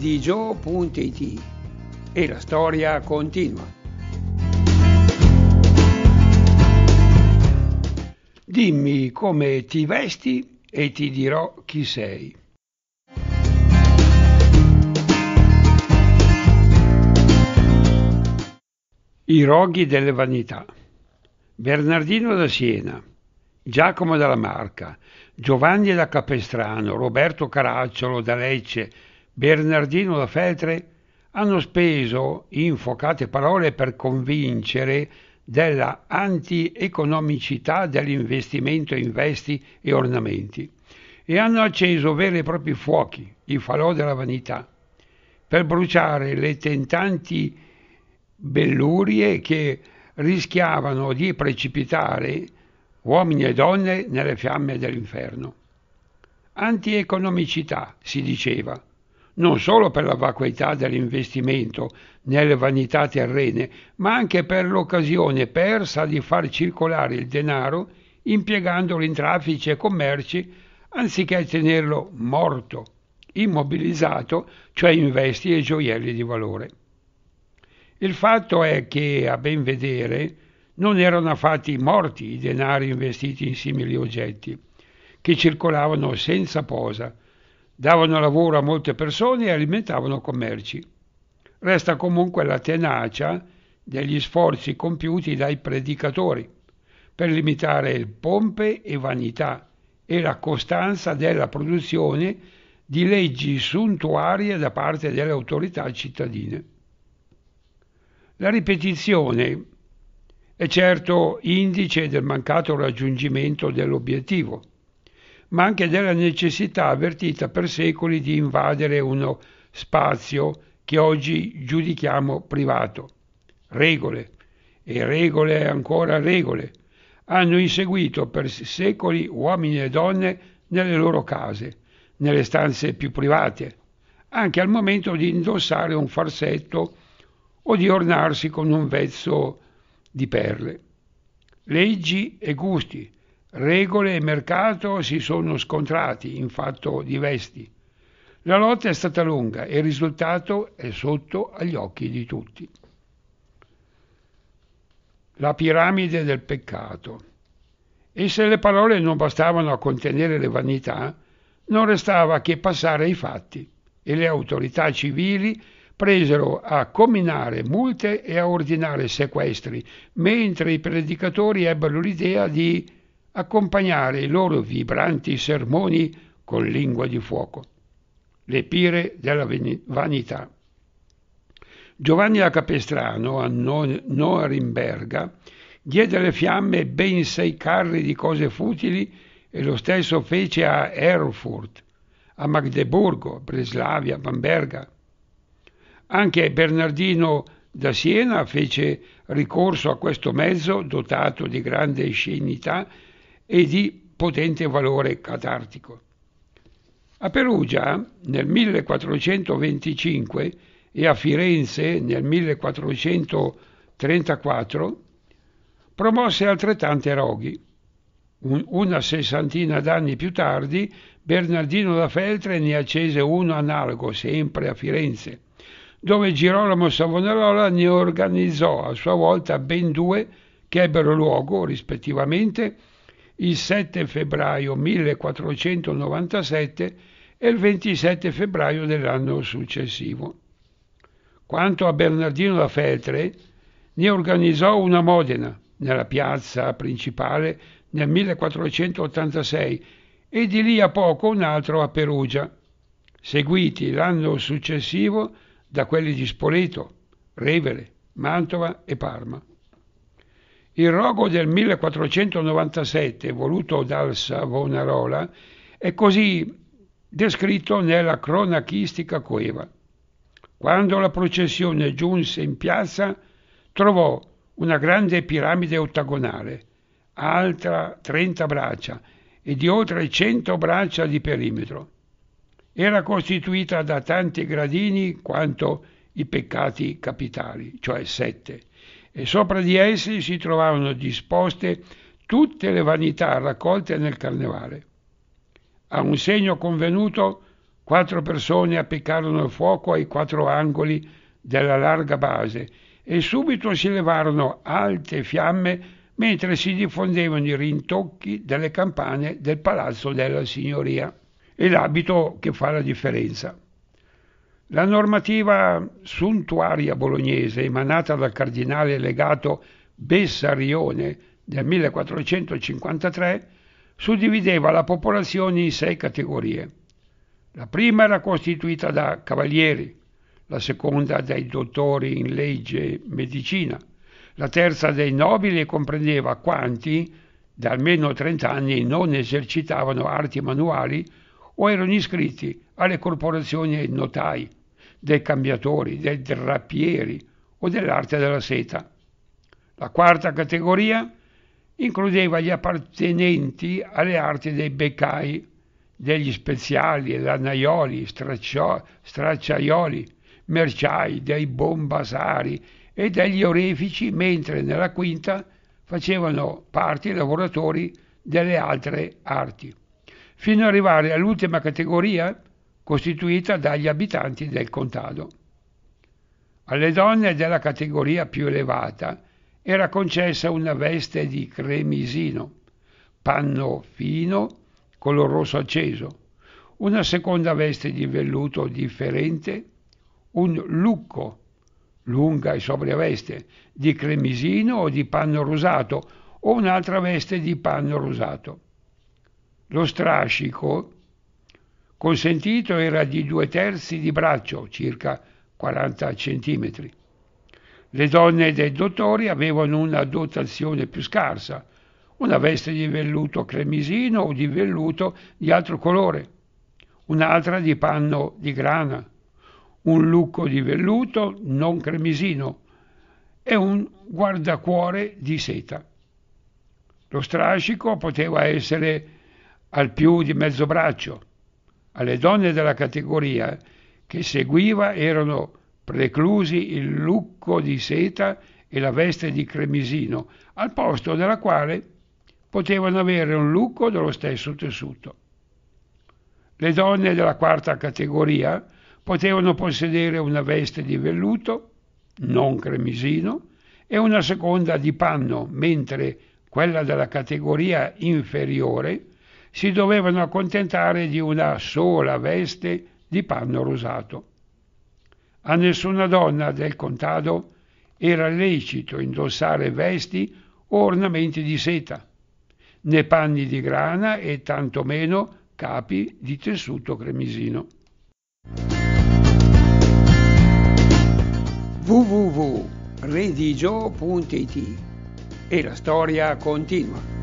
di digio.it e la storia continua. Dimmi come ti vesti e ti dirò chi sei. I roghi delle vanità. Bernardino da Siena, Giacomo dalla Marca, Giovanni da Capestrano, Roberto Caracciolo da Lecce, Bernardino da Feltre hanno speso infocate parole per convincere della antieconomicità dell'investimento in vesti e ornamenti e hanno acceso veri e propri fuochi, i falò della vanità, per bruciare le tentanti bellurie che rischiavano di precipitare uomini e donne nelle fiamme dell'inferno. Antieconomicità, si diceva, non solo per la vacuità dell'investimento nelle vanità terrene, ma anche per l'occasione persa di far circolare il denaro impiegandolo in traffici e commerci anziché tenerlo morto, immobilizzato, cioè in vesti e gioielli di valore. Il fatto è che, a ben vedere, non erano affatto morti i denari investiti in simili oggetti, che circolavano senza posa, davano lavoro a molte persone e alimentavano commerci. Resta comunque la tenacia degli sforzi compiuti dai predicatori per limitare il pompe e vanità e la costanza della produzione di leggi suntuarie da parte delle autorità cittadine. La ripetizione è certo indice del mancato raggiungimento dell'obiettivo ma anche della necessità avvertita per secoli di invadere uno spazio che oggi giudichiamo privato. Regole, e regole ancora regole, hanno inseguito per secoli uomini e donne nelle loro case, nelle stanze più private, anche al momento di indossare un farsetto o di ornarsi con un vezzo di perle. Leggi e gusti, Regole e mercato si sono scontrati in fatto di vesti. La lotta è stata lunga e il risultato è sotto agli occhi di tutti. La piramide del peccato. E se le parole non bastavano a contenere le vanità, non restava che passare ai fatti e le autorità civili presero a comminare multe e a ordinare sequestri, mentre i predicatori ebbero l'idea di accompagnare i loro vibranti sermoni con lingua di fuoco. Le pire della vanità. Giovanni da Capestrano, a Norimberga, diede alle fiamme ben sei carri di cose futili e lo stesso fece a Erfurt, a Magdeburgo, Breslavia, Bamberga. Anche Bernardino da Siena fece ricorso a questo mezzo dotato di grande scenità e di potente valore catartico. A Perugia nel 1425 e a Firenze nel 1434 promosse altrettante roghi. una sessantina d'anni più tardi Bernardino da Feltre ne accese uno analogo, sempre a Firenze, dove Girolamo Savonarola ne organizzò a sua volta ben due che ebbero luogo rispettivamente il 7 febbraio 1497 e il 27 febbraio dell'anno successivo. Quanto a Bernardino da Feltre, ne organizzò una a Modena, nella piazza principale, nel 1486 e di lì a poco un altro a Perugia, seguiti l'anno successivo da quelli di Spoleto, Revere, Mantova e Parma. Il rogo del 1497, voluto dal Savonarola, è così descritto nella cronachistica coeva. Quando la processione giunse in piazza, trovò una grande piramide ottagonale, alta 30 braccia e di oltre 100 braccia di perimetro. Era costituita da tanti gradini quanto i peccati capitali, cioè sette e sopra di essi si trovavano disposte tutte le vanità raccolte nel carnevale. A un segno convenuto, quattro persone appiccarono il fuoco ai quattro angoli della larga base e subito si levarono alte fiamme mentre si diffondevano i rintocchi delle campane del palazzo della signoria. e l'abito che fa la differenza. La normativa suntuaria bolognese, emanata dal cardinale legato Bessarione nel 1453, suddivideva la popolazione in sei categorie. La prima era costituita da cavalieri, la seconda dai dottori in legge e medicina, la terza dai nobili e comprendeva quanti, da almeno 30 anni, non esercitavano arti manuali o erano iscritti alle corporazioni notai dei cambiatori, dei drapieri o dell'arte della seta. La quarta categoria includeva gli appartenenti alle arti dei beccai, degli speziali, lannaioli, stracciaioli, merciai, dei bombasari e degli orefici, mentre nella quinta facevano parte i lavoratori delle altre arti, fino ad arrivare all'ultima categoria costituita dagli abitanti del contado. Alle donne della categoria più elevata era concessa una veste di cremisino, panno fino, color rosso acceso, una seconda veste di velluto differente, un lucco, lunga e sobria veste, di cremisino o di panno rosato, o un'altra veste di panno rosato. Lo strascico, consentito era di due terzi di braccio, circa 40 centimetri. Le donne dei dottori avevano una dotazione più scarsa, una veste di velluto cremisino o di velluto di altro colore, un'altra di panno di grana, un lucco di velluto non cremisino e un guardacuore di seta. Lo strascico poteva essere al più di mezzo braccio, alle donne della categoria che seguiva erano preclusi il lucco di seta e la veste di cremisino, al posto della quale potevano avere un lucco dello stesso tessuto. Le donne della quarta categoria potevano possedere una veste di velluto, non cremisino, e una seconda di panno, mentre quella della categoria inferiore si dovevano accontentare di una sola veste di panno rosato. A nessuna donna del contado era lecito indossare vesti o ornamenti di seta, né panni di grana e tantomeno capi di tessuto cremisino. www.redigio.it e la storia continua.